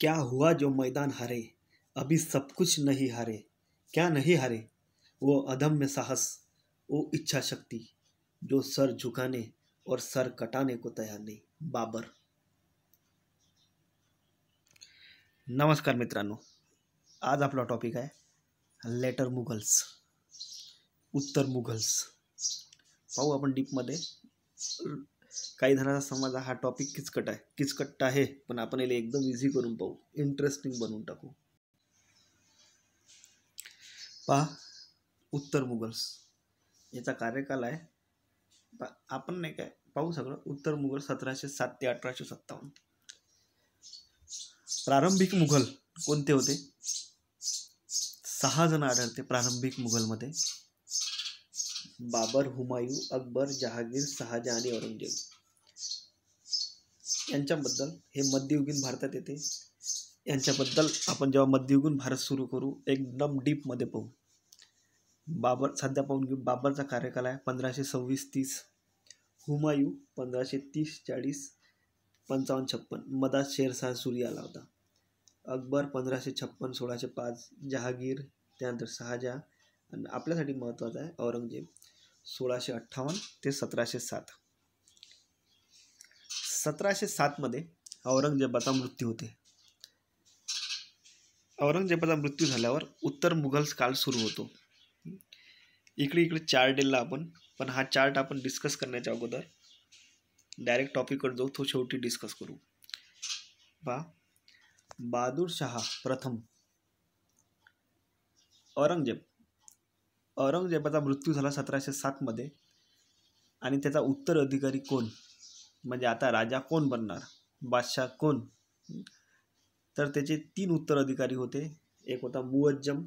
क्या हुआ जो मैदान हारे अभी सब कुछ नहीं हारे क्या नहीं हारे वो अधम में साहस वो इच्छा शक्ति जो सर झुकाने और सर कटाने को तैयार नहीं बाबर नमस्कार मित्रांनो आज आपला टॉपिक आहे लेटर मुघल्स उत्तर मुघल्स पाहू आपण डीपमध्ये काही जणांचा समाज हा टॉपिक किचकट आहे किचकट आहे पण आपण याला एकदम इझी करून पाहू इंटरेस्टिंग बनवून टाकू पहा उत्तर मुघल्स याचा कार्यकाल आहे आपण नाही काय पाहू सगळं उत्तर मुघल सतराशे सात ते अठराशे सत्तावन्न प्रारंभिक मुघल कोणते होते सहा जण आढळते प्रारंभिक मुघलमध्ये बाबर हुमायू अकबर जहागीर शहाजहा आणि औरंगजेब यांच्याबद्दल हे मध्ययुगीन भारतात येते यांच्याबद्दल आपण जेव्हा मध्ययुगीन भारत सुरू करू एकदम डीपमध्ये पाहू बाबर सध्या पाहून घेऊ बाबरचा कार्यकाल आहे पंधराशे सव्वीस तीस हुमायू पंधराशे तीस चाळीस पंचावन्न छप्पन मदात शेरशाह सुरी आला होता अकबर पंधराशे छप्पन सोळाशे पाच जहागीर त्यानंतर शहाजहा आणि आपल्यासाठी महत्त्वाचा आहे औरंगजेब सोळाशे अठ्ठावन्न ते सतराशे सात सतराशे सातमध्ये औरंगजेबाचा मृत्यू होते औरंगजेबाचा मृत्यू झाल्यावर उत्तर मुघल्स काल सुरू होतो इकडे इकडे चार्ट दिला आपण पण हा चार्ट आपण डिस्कस करण्याच्या अगोदर डायरेक्ट टॉपिकवर जाऊ तो शेवटी डिस्कस करू बा बहादूर शहा प्रथम औरंगजेब औरंगजेबाचा मृत्यू झाला सतराशे सातमध्ये आणि त्याचा उत्तर अधिकारी कोण म्हणजे आता राजा कोण बनणार बादशाह कोण तर त्याचे तीन उत्तर अधिकारी होते एक होता मुअज्जम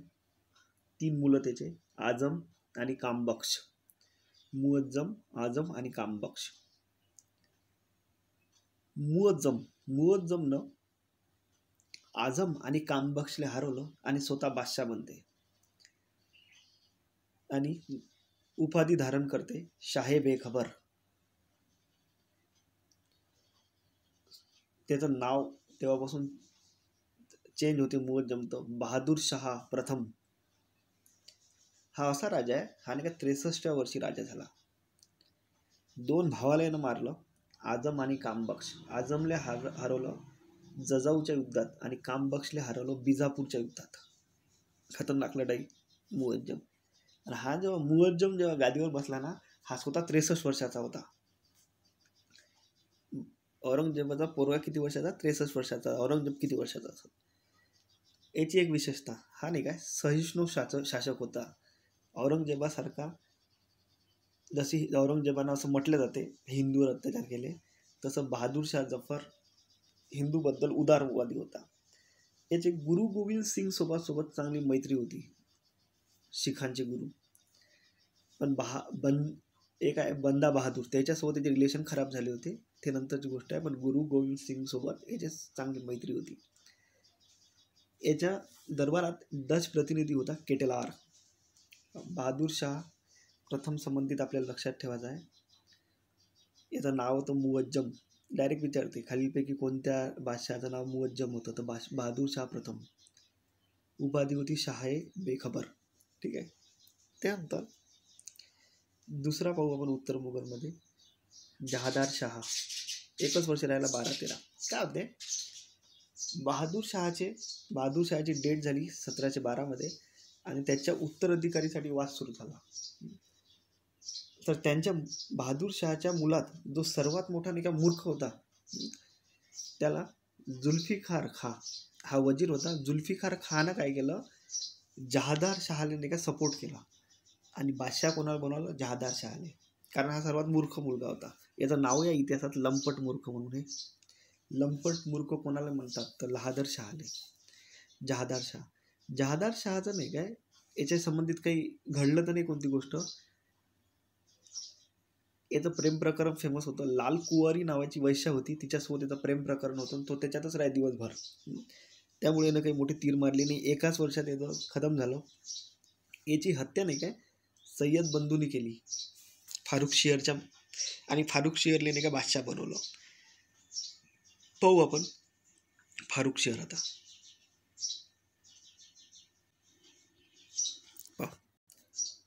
तीन मुलं त्याचे आजम आणि कामबक्ष मुअज्जम आजम आणि कामबक्ष मुअज्जम मुअज्जमनं आजम आणि कामबक्षले हरवलं आणि स्वतः बादशाह बनते आणि उपाधी धारण करते शाहे बेखबर त्याचं नाव तेव्हापासून चेंज होते मुळत जमतं बहादूर शहा प्रथम हा असा राजा आहे हा नाही का त्रेसष्टव्या वर्षी राजा झाला दोन भावाला मारलं आजम आणि कामबक्ष आजमले हर हरवलं जजाऊच्या युद्धात आणि कामबक्षले हरवलं बिजापूरच्या युद्धात खतरनाक लढाई मुवज्जम आणि हा जेव्हा मुअज्जम जेव्हा गादीवर बसला ना हा स्वतः त्रेसष्ट वर्षाचा होता औरंगजेबाचा पोरगा किती वर्षाचा त्रेसष्ट वर्षाचा औरंगजेब किती वर्षाचा असत याची एक विशेषता हा नाही काय सहिष्णू शासक शासक होता औरंगजेबासारखा जशी औरंगजेबानं असं म्हटलं जाते हिंदूवर अत्याचार केले तसं बहादूर शाह जफर हिंदूबद्दल उदारवादी होता याचे गुरु गोविंद सिंग सोबत सोबत चांगली मैत्री होती शिखांचे गुरु पण बहा बन एक आहे बंदा बहादूर त्याच्यासोबत त्याचे रिलेशन खराब झाले होते ते नंतरची गोष्ट आहे पण गुरु गोविंद सोबत याच्या चांगली मैत्री होती याच्या दरबारात दश प्रतिनिधी होता केटेलार बहादूर शाह प्रथम संबंधित आपल्याला लक्षात ठेवायचं आहे याचं नाव होतं मुवज्जम डायरेक्ट विचारते खालीलपैकी कोणत्या बादशहाचं नाव मुवज्जम होतं तर बाश बहादूर शाह प्रथम उपाधी होती हे बेखबर ठीक आहे त्यानंतर दुसरा पाहू आपण उत्तर मुघलमध्ये जहादार शहा एकच वर्ष राहिला बारा तेरा काय होते बहादूर शहाचे बहादूर शहाची डेट झाली सतराशे बारामध्ये आणि त्याच्या उत्तराधिकारीसाठी वाद सुरू झाला तर त्यांच्या बहादूर शहाच्या मुलात जो सर्वात मोठा नाही मूर्ख होता त्याला खार खा हा वजीर होता जुल्फिखार खानं काय केलं जहादार शहाने नाही का सपोर्ट केला आणि बादशाह कोणाला बनवला जहादार शहाले कारण हा सर्वात मूर्ख मुलगा होता याचं नाव या इतिहासात लंपट मूर्ख म्हणून आहे लंपट मूर्ख कोणाला म्हणतात तर लहादर शहाले जहादार शाह जहादार शहाचं नाही काय याच्या संबंधित काही घडलं तर नाही कोणती गोष्ट याचं प्रेम प्रकरण फेमस होतं लाल कुवारी नावाची वैश्य होती तिच्यासोबत याचं प्रेम प्रकरण होतं तो त्याच्यातच राहाय दिवसभर त्यामुळे यानं काही मोठी तीर मारली नाही एकाच वर्षात याचं खतम झालं याची हत्या नाही काय सय्यद बंधूनी केली फारुख शिअरच्या आणि फारुख शिअरले नाही का बादशाह बनवलं पाहू आपण फारुख शिअर आता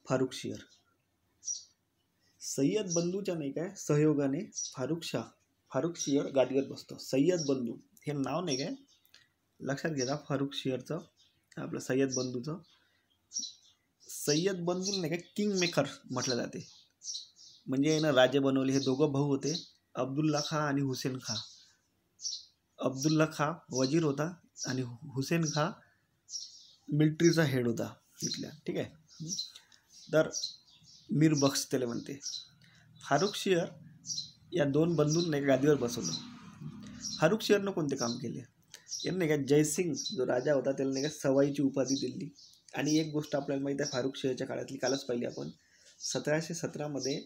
फारुख शिअर सय्यद बंधूच्या नाही काय सहयोगाने फारुख शाह फारुख शिअर गादीवर बसतो सय्यद बंधू हे नाव नाही काय लक्षात घेता फारुख शेअरचं आपलं सय्यद बंधूचं सय्यद बंधू नाही का किंग मेकर म्हटलं जाते म्हणजे यानं राजे बनवले हे दोघं भाऊ होते अब्दुल्ला खा आणि हुसेन खा अब्दुल्ला खा वजीर होता आणि हुसेन खा मिल्ट्रीचा हेड होता तिथल्या ठीक आहे तर मीर बक्स त्याला म्हणते फारुख शिअर या दोन बंधूंना गादीवर बसवलं फारुख शेअरनं कोणते काम केले यांना नाही का जयसिंग जो राजा होता त्याला नाही का सवाईची उपाधी दिली आणि एक गोष्ट आपल्याला माहीत आहे फारुख शेहच्या काळातली कालच पाहिली आपण सतराशे सतरामध्ये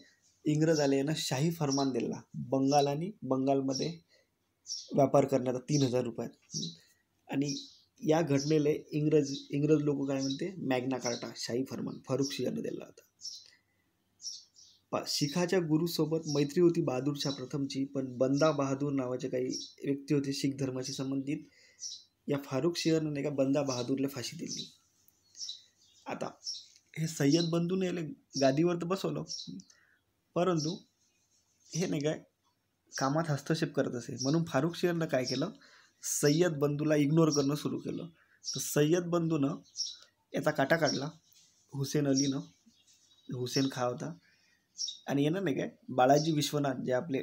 इंग्रज आले यांना शाही फरमान दिला बंगाल आणि बंगालमध्ये व्यापार करण्याचा तीन हजार रुपयात आणि या घटनेले इंग्रज इंग्रज लोक काय म्हणते मॅग्ना कार्टा शाही फरमान फारुख शाहनं दिला होता पा शिखाच्या गुरुसोबत मैत्री होती बहादूरच्या प्रथमची पण बंदा बहादूर नावाचे काही व्यक्ती होते शीख धर्माशी संबंधित या फारुख शेअरनं नाही का बंदा बहादूरला फाशी दिली आता हे सय्यद बंधूने याला गादीवर तर बसवलं परंतु हे नाही काय कामात हस्तक्षेप करत असे म्हणून फारुख शेअरनं काय केलं सय्यद बंधूला इग्नोर करणं सुरू केलं तर सय्यद बंधूनं याचा काटा काढला हुसेन अलीनं हुसेन खा होता आणि येणार नाही काय बाळाजी विश्वनाथ जे आपले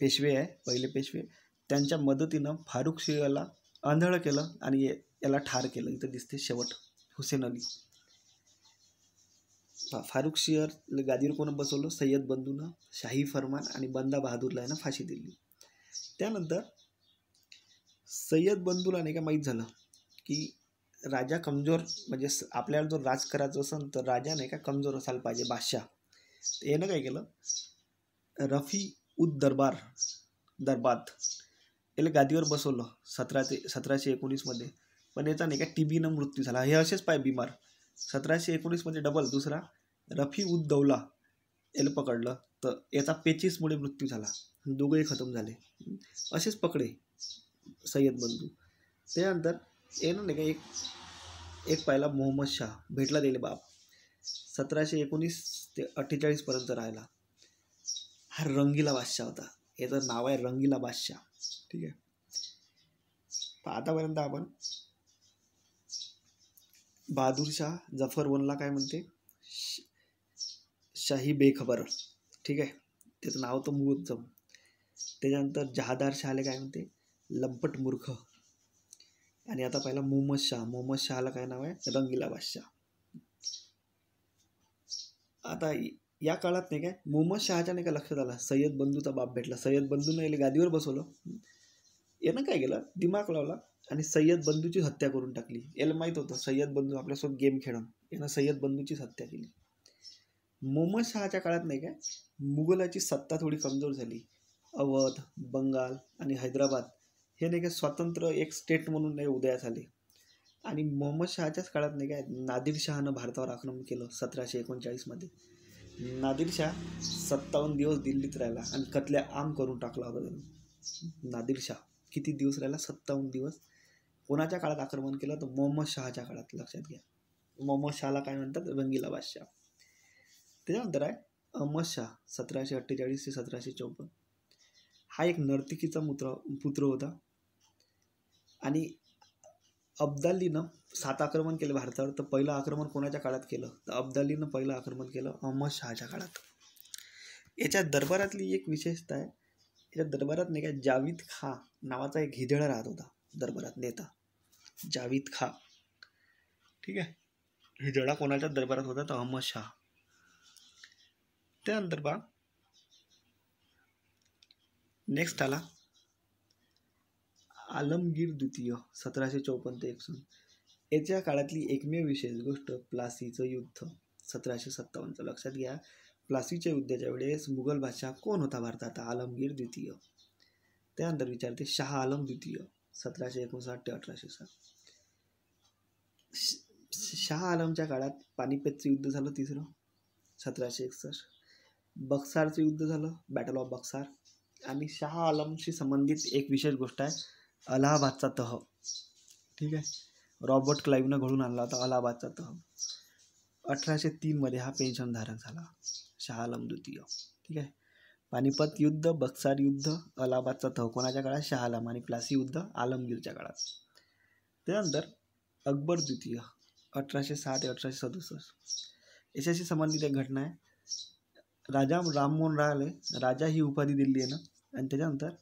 पेशवे आहे पहिले पेशवे त्यांच्या मदतीनं फारुख सिंहला आंधळं केलं आणि याला ठार केलं इथं दिसते शेवट हुसेन अली फारुख शिअर गादीवर कोण बसवलं सय्यद बंधूनं शाही फरमान आणि बंदा बहादूरला यानं फाशी दिली त्यानंतर सय्यद बंधूला नाही का माहीत झालं की राजा कमजोर म्हणजे आपल्याला जर राज करायचं असेल तर राजा नाही का कमजोर असायला पाहिजे बादशाह यानं काय केलं रफी उद दरबार दरबार याला गादीवर बसवलं सतरा ते सतराशे एकोणीसमध्ये पण याचा नाही का टी मृत्यू झाला हे असेच पाय बिमार सतराशे एकोणीसमध्ये डबल दुसरा रफी उद दौला याला पकडलं तर याचा पेचीसमुळे मृत्यू झाला दोघे खतम झाले असेच पकडे सय्यद बंधू त्यानंतर यानं नाही का एक एक पाहिला मोहम्मद शाह भेटला दिले बाप सतराशे एकोणीस ते अठ्ठेचाळीसपर्यंत राहिला हा रंगीला बादशाह होता याचं नाव आहे रंगीला बादशाह ठीक आहे आतापर्यंत आपण बहादूरशाह जफर वनला काय म्हणते शाही बेखबर ठीक आहे त्याचं नाव तर मुहूर्तम त्याच्यानंतर जहादार शाहले काय म्हणते लंपट मूर्ख आणि आता पहिला मोहम्मद शाह मोहम्मद शाहला काय नाव आहे रंगीला बादशाह आता या काळात नाही काय मोहम्मद शहाच्या नाही का लक्षात आला सय्यद बंधूचा बाप भेटला सय्यद बंधूने नाही गादीवर बसवलं यानं काय केलं दिमाग लावला आणि सय्यद बंधूची हत्या करून टाकली याला माहीत होतं सय्यद बंधू आपल्यासोबत गेम खेळून यानं सय्यद बंधूचीच हत्या केली मोहम्मद शहाच्या काळात नाही काय मुघलाची सत्ता थोडी कमजोर झाली अवध बंगाल आणि हैदराबाद हे नाही का स्वतंत्र एक स्टेट म्हणून नाही उदयास आले आणि मोहम्मद शहाच्याच काळात नाही काय नादिर शहानं भारतावर आक्रमण केलं सतराशे एकोणचाळीसमध्ये नादिर शाह सत्तावन्न दिवस दिल्लीत राहिला आणि कतल्या आम करून टाकला होता त्यांनी नादिर शाह किती दिवस राहिला सत्तावन्न दिवस कोणाच्या काळात आक्रमण केलं तर मोहम्मद शहाच्या काळात लक्षात घ्या मोहम्मद शहाला काय म्हणतात रंगीला बादशाह त्याच्यानंतर आहे अहमद शाह सतराशे अठ्ठेचाळीस ते सतराशे चौपन्न हा एक नर्तिकीचा मुत्रा पुत्र होता आणि अब्दालीनं सात आक्रमण केलं भारतावर तर पहिलं आक्रमण कोणाच्या काळात केलं तर अब्दालीनं पहिलं आक्रमण केलं अहमद शहाच्या काळात याच्या दरबारातली एक विशेषता आहे याच्या दरबारात नाही काय जावीद खा नावाचा एक हिदळा राहत होता दरबारात नेता जावीद खा ठीक आहे हिजळा कोणाच्या दरबारात होता तर अहमद शाह त्यानंतर बा नेक्स्ट आला आलमगीर द्वितीय सतराशे चौपन्न ते एकसष्ट याच्या काळातली एकमेव विशेष गोष्ट प्लासीचं युद्ध सतराशे सत्तावन्नचं लक्षात घ्या प्लासीच्या युद्धाच्या वेळेस मुघल बादशाह कोण होता भारतात आलमगीर द्वितीय त्यानंतर विचारते शाह आलम द्वितीय सतराशे एकोणसाठ ते अठराशे सात शाह आलमच्या काळात पानिपतचं युद्ध झालं तिसरं सतराशे एकसष्ट बक्सारचं युद्ध झालं बॅटल ऑफ बक्सार आणि शाह आलमशी संबंधित एक विशेष गोष्ट आहे अलाहाबादचा तह ठीक आहे रॉबर्ट क्लाईव्हनं घडून आणला होता अलाहाबादचा तह अठराशे तीनमध्ये हा धारण झाला शाह आलम द्वितीय ठीक आहे पानिपत युद्ध बक्सार युद्ध अलाहाबादचा तह कोणाच्या काळात शाह आलम आणि प्लासी युद्ध आलमगीरच्या काळात त्यानंतर अकबर द्वितीय अठराशे साठ ते अठराशे सदुसष्ट याच्याशी संबंधित एक घटना आहे राजा राममोहन रायले राजा ही उपाधी दिली आहे ना आणि त्याच्यानंतर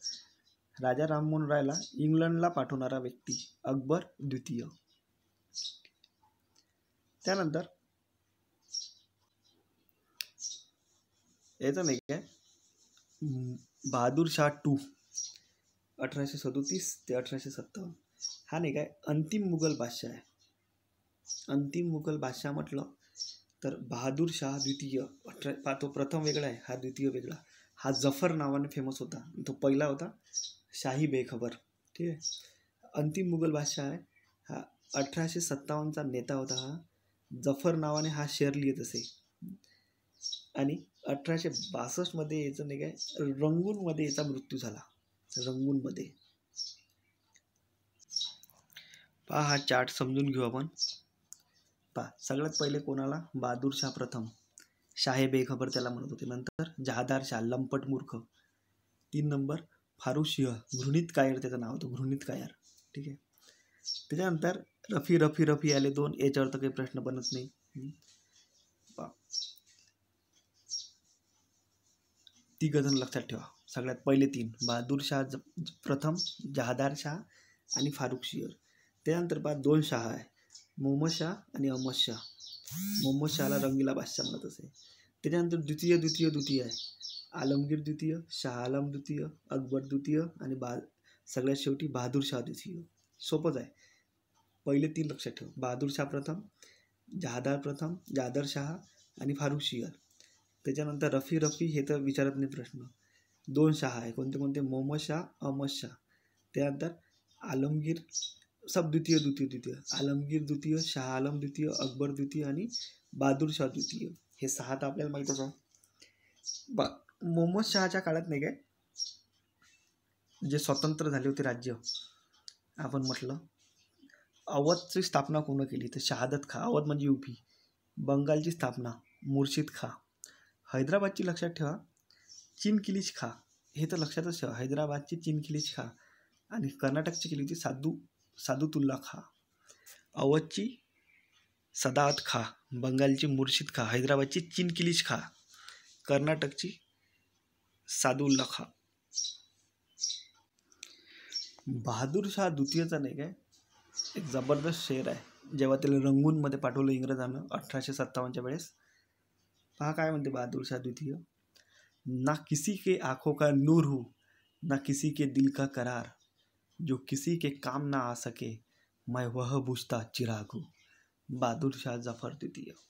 राजा राममोहन रायला इंग्लंडला पाठवणारा व्यक्ती अकबर द्वितीय त्यानंतर याचं नाही काय बहादूरशाह टू अठराशे सदोतीस ते अठराशे सत्तावन्न हा नाही काय अंतिम मुघल बादशाह आहे अंतिम मुघल बादशाह म्हटलं तर बहादूरशाह द्वितीय अठरा तो प्रथम वेगळा आहे हा द्वितीय वेगळा हा जफर नावाने फेमस होता तो पहिला होता शाही बेखबर ठीक आहे अंतिम मुघल बादशाह आहे हा अठराशे सत्तावन्नचा नेता होता हा जफर नावाने हा शेर लिहित असे आणि अठराशे बासष्टमध्ये याचं नाही काय रंगूनमध्ये याचा मृत्यू झाला रंगूनमध्ये पहा हा चार्ट समजून घेऊ आपण पहा सगळ्यात पहिले कोणाला बहादूरशाह प्रथम शाहे बेखबर त्याला म्हणत होते नंतर जहादार शाह लंपट मूर्ख तीन नंबर फारुशिह घृणित कायर त्याचं नाव होतं घृणित कायर ठीक आहे त्याच्यानंतर रफी रफी रफी आले दोन याच्यावर तर काही प्रश्न बनत नाही ती गजन लक्षात ठेवा सगळ्यात पहिले तीन बहादूर शाह प्रथम जहादार शाह आणि फारुख शिहर त्यानंतर पहा दोन शाह आहे मोहम्मद शाह आणि अहमद शाह मोहम्मद शहाला रंगीला बादशाह म्हणत असे त्याच्यानंतर द्वितीय द्वितीय द्वितीय आहे आलमगीर द्वितीय शाह आलम द्वितीय अकबर द्वितीय आणि बा सगळ्यात शेवटी बहादूरशाह द्वितीय सोपंच आहे पहिले तीन लक्षात ठेव शाह प्रथम जहादार प्रथम जादर शाह आणि फारुख शियर त्याच्यानंतर रफी रफी हे तर विचारत नाही प्रश्न दोन शाह आहे कोणते कोणते मोहम्मद शाह अहमद शाह त्यानंतर आलमगीर सब द्वितीय द्वितीय द्वितीय आलमगीर द्वितीय शाह आलम द्वितीय अकबर द्वितीय आणि शाह द्वितीय हे सहा तर आपल्याला माहीतच आहे बा मोहम्मद शहाच्या काळात नाही काय जे स्वतंत्र झाले होते राज्य आपण म्हटलं अवधची स्थापना कोण केली तर शहादत खा अवध म्हणजे युपी बंगालची स्थापना मुर्शिद खा हैदराबादची लक्षात ठेवा चिनकिलीच खा हे तर लक्षातच ठेवा हैदराबादची चिनकिलीच खा आणि कर्नाटकची केली होती साधू साधुतुल्ला खा अवधची सदात खा बंगालची मुर्शिद खा हैदराबादची चिनकिलीच खा कर्नाटकची सादुल्ला खा बहादूर शाह द्वितीयचा नाही काय एक जबरदस्त शेर आहे जेव्हा त्याला रंगूनमध्ये पाठवलं इंग्रजानं अठराशे सत्तावन्नच्या वेळेस पहा काय म्हणते बहादूर शाह द्वितीय ना किसी के आंखों का नूर हो ना किसी के दिल का करार जो किसी के काम ना आ सके मैं वह बुझता चिराग हूँ बहादुर शाह जफर द्वितीय